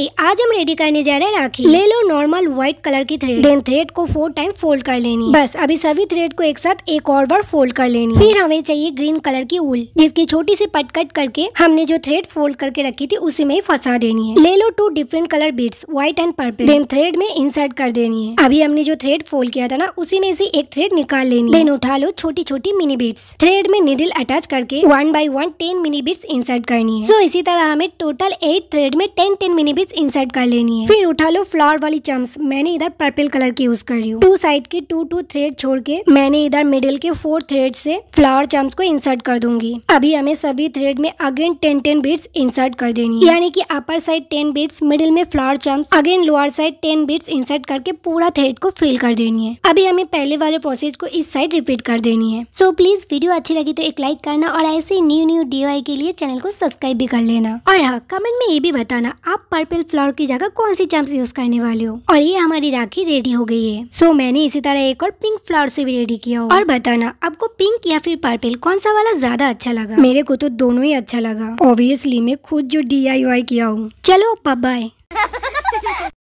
finally आज हम ready करने जा रहे हैं राखी ले लो नॉर्मल व्हाइट कलर की थ्रेड देन थ्रेड को फोर टाइम फोल्ड कर लेनी बस अभी सभी थ्रेड को एक साथ एक और बार फोल्ड कर लेनी फिर हमें चाहिए ग्रीन कलर की उल जिसकी छोटी सी पटकट करके हमने जो थ्रेड फोल्ड करके रखी थी उसी में ही फंसा देनी है ले लो two different colour beads white and purple then thread में इंसर्ट कर देनी है अभी हमने जो थ्रेड फोल्ड किया था ना उसी में से एक थ्रेड निकाल लेनी देन उठा लो छोटी छोटी मिनी बीड्स थ्रेड में निडिल अटैच करके one by one ten mini beads insert करनी है सो इसी तरह हमें टोटल एट थ्रेड में ten ten mini beads piece inside कर लेनी है फिर उठा लो फ्लावर वाली चम्स मैंने इधर पर्पल कलर की यूज कर रही हूँ टू साइड के टू टू थ्रेड छोड़ के मैंने इधर मिडिल के फोर थ्रेड से फ्लावर चम्स को इंसर्ट कर दूंगी अभी हमें सभी थ्रेड में again ten ten beads insert कर देनी है यानी कि upper side ten beads middle में flower charms again lower side ten beads insert करके पूरा थ्रेड को फिल कर देनी है अभी हमें पहले वाले प्रोसेस को इस साइड रिपीट कर देनी है सो so, प्लीज वीडियो अच्छी लगी तो एक लाइक करना और ऐसे न्यू न्यू डी के लिए चैनल को सब्सक्राइब भी कर लेना और हाँ कमेंट में ये भी बताना आप पर्पल फ्लावर की जगह कौन सी चम्स यूज करने वाले हो और ये हमारी राखी रेडी हो गई है सो so, मैंने इसी तरह एक और पिंक फ्लावर से भी रेडी किया हो और बताना आपको पिंक या फिर पर्पल कौन सा वाला ज्यादा अच्छा लगा मेरे को तो दोनों ही अच्छा लगा ऑब्वियसली मैं खुद जो डी किया हूँ चलो बाय